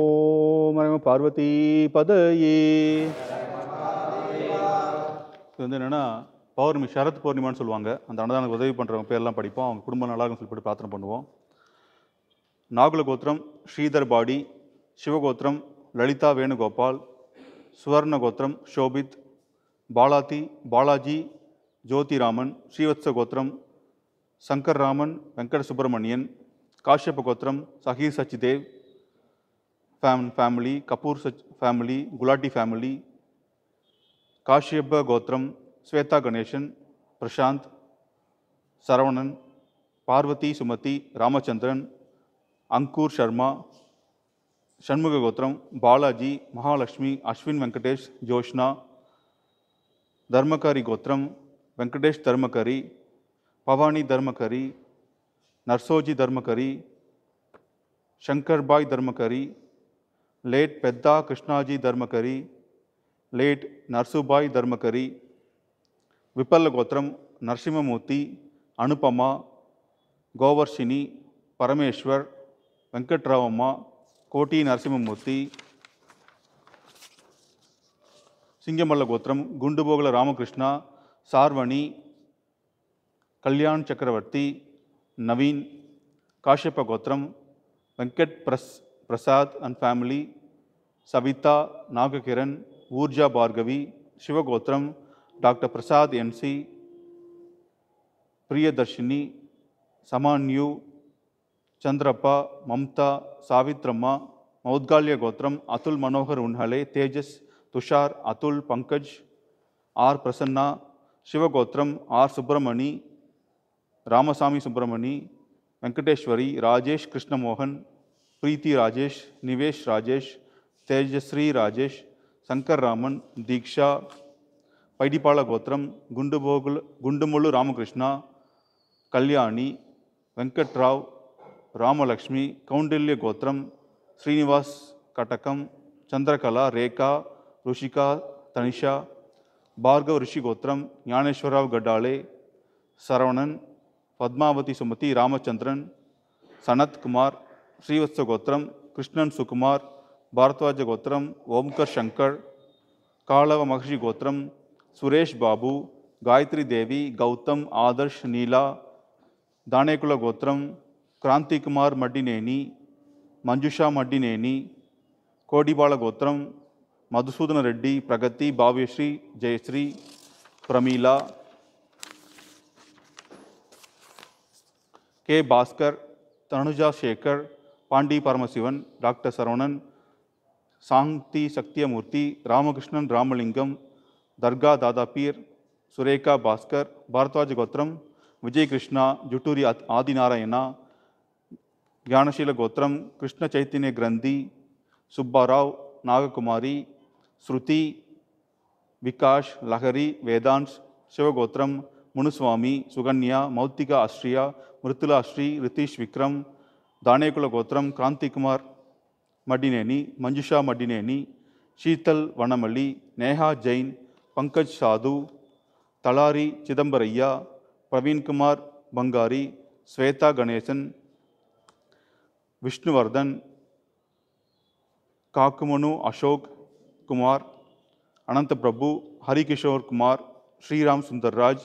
ஓமரம பார்வதி பதையே இது வந்து என்னென்னா பௌர்ணமி சரத் பௌர்ணிமான்னு சொல்லுவாங்க அந்த அன்னதானத்துக்கு உதவி பண்ணுறவங்க பேர்லாம் படிப்போம் அவங்க குடும்பம் நல்லா இருக்கும் சொல்லிட்டு பிரார்த்தனை பண்ணுவோம் கோத்திரம் ஸ்ரீதர் பாடி சிவகோத்திரம் லலிதா வேணுகோபால் சுவர்ண கோத்திரம் ஷோபித் பாலாதி பாலாஜி ஜோதிராமன் ஸ்ரீவத்ச கோத்திரம் சங்கர் ராமன் வெங்கட சுப்பிரமணியன் காஷ்யப்ப கோத்திரம் Saheer Sachidev fam family, Kapoor family, Gulati family, Kashyapa Gotram, Sweta Ganeshan, Prashant, Saravanan, Parvati Sumati, Ramachandran, Ankur Sharma, Shanmuga Gotram, Balaji, Mahalakshmi, Ashwin Venkatesh, Joshna, Dharmakari Gotram, Venkatesh Dharmakari, Pavani Dharmakari, Narsoji Dharmakari, Shankar Bhai Dharmakari, late పెద్ద Krishnaji ధర్మకరి late నర్సుబాయ్ ధర్మకరి విపల్ల గోత్రం నరసింహమూర్తి అనుపమ గోవర్షిని పరమేశ్వర్ వెంకట్రావమ్మ కోటి నరసింహమూర్తి సింగమల్ల గోత్రం గుండుబోగుల రామకృష్ణ సార్వణి కళ్యాణ్ చక్రవర్తి నవీన్ కాశ్యప గోత్రం Venkat ప్రస్ Prasad and family, Savita Nagakiran, Urja Bhargavi, Shivagotram, Dr. Prasad NC, Priyadarshini, Samanyu, Chandrappa, Mamta, Savitramma, Maudgalya Gotram, Atul Manohar Unhale, Tejas, Tushar, Atul Pankaj, R. Prasanna, Shivagotram, R. Subramani, Ramasamy Subramani, Venkateshwari, Rajesh Krishnamohan, ప్రీతి రాజేష్ నివేష్ రాజేష్ తేజశ్రీ రాజేష్ శంకర్ రామన్ దీక్ష పైడిపాళ గోత్రం గుండుబోగుల గుండుముళ్ళు రామకృష్ణ కళ్యాణి వెంకట్రావు రామలక్ష్మి కౌండల్య గోత్రం శ్రీనివాస్ కటకం చంద్రకళ రేఖ రుషిక తనిష భార్గవ ఋషి గోత్రం జ్ఞానేశ్వరరావు గడ్డాళే శరవణన్ పద్మావతి సుమతి రామచంద్రన్ సనత్ కుమార్ శ్రీవత్స గోత్రం కృష్ణన్ సుకుమార్ భారద్వాజ గోత్రం ఓంకర్ శంకర్ కాళవ మహర్షి గోత్రం సురేష్ బాబు காயத்ரி தேவி கௌதம் ஆதர்ஷ் நீலா దానేకుల గోత్రం క్రాంతికుమార్ మడ్డినేని మంజుషా మడ్డినేని కోడిబాళ గోత్రం Madhusudana Reddy Pragathi Bhavyasri Jayasri Pramila K Bhaskar Tanuja Shekar Pandi Paramasivan doctor Saravanan Santhi Sathyamoorthy Ramakrishnan Ramalingam Dharga Dadapeer Sureka Bhaskar Bharadwaja கோத்திரம் விஜய் கிருஷ்ணா ஜுட்டூரி ஆதிநாராயணா ஞானசீல கோத்திரம் கிருஷ்ண சைத்தன்ய கிரந்தி சுப்பாராவ் நாககுமாரி ஸ்ருதி விகாஷ் லஹரி வேதான்ஸ் சிவகோத்திரம் முனுசுவாமி சுகன்யா மௌத்திகா அஸ்ரியா மிருத்துலா ஸ்ரீ ரித்தீஷ் விக்ரம் ದಾಣೇಕುಳ ಗೋತ್ರಂ ಕ್ರಾಂತಿಕುಮಾರ್ ಮಡ್ಡಿನೇನಿ ಮಂಜುಷಾ ಮಡ್ಡಿನೇನಿ ಶೀತಲ್ ವಣಮಳ್ಳಿ ನೇಹಾ ಜೈನ್ ಪಂಕಜ್ ಸಾಧು ತಳಾರಿ ಚಿದಂಬರಯ್ಯ ಪ್ರವೀಣ್ ಕುಮಾರ್ ಬಂಗಾರಿ ಶ್ವೇತಾ ಗಣೇಶನ್ ವಿಷ್ಣುವರ್ಧನ್ ಕಾಕುಮನು ಅಶೋಕ್ ಕುಮಾರ್ ಅನಂತಪ್ರಭು ಹರಿಕಿಶೋರ್ ಕುಮಾರ್ ಶ್ರೀರಾಮ್ ಸುಂದರ್ರಾಜ್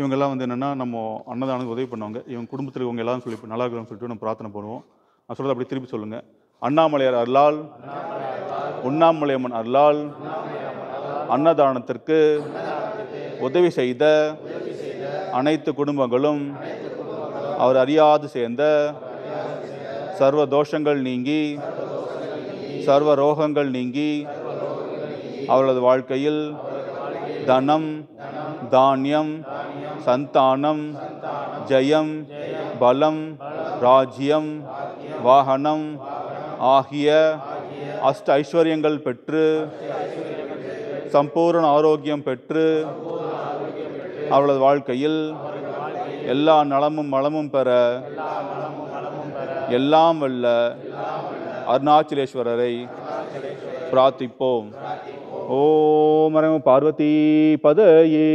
இவங்கெல்லாம் வந்து என்னென்னா நம்ம அன்னதானத்துக்கு உதவி பண்ணுவாங்க இவங்க குடும்பத்தில் இவங்க எல்லாரும் சொல்லி நல்லா இருக்கிறோம்னு சொல்லிட்டு நம்ம பிரார்த்தனை பண்ணுவோம் நான் சொல்கிறது அப்படி திருப்பி சொல்லுங்கள் அண்ணாமலையார் அருளால் உண்ணாமலையம்மன் அருளால் அன்னதானத்திற்கு உதவி செய்த அனைத்து குடும்பங்களும் அவர் அறியாது சேர்ந்த சர்வ தோஷங்கள் நீங்கி சர்வ ரோகங்கள் நீங்கி அவர்களது வாழ்க்கையில் தனம் தானியம் சந்தானம் ஜயம் பலம் ராஜ்யம் வாகனம் ஆகிய அஷ்ட ஐஸ்வர்யங்கள் பெற்று சம்பூர்ண ஆரோக்கியம் பெற்று அவளது வாழ்க்கையில் எல்லா நலமும் வளமும் பெற எல்லாம் வல்ல அருணாச்சலேஸ்வரரை பிரார்த்திப்போம் ஓ மரம் பார்வதி பதையே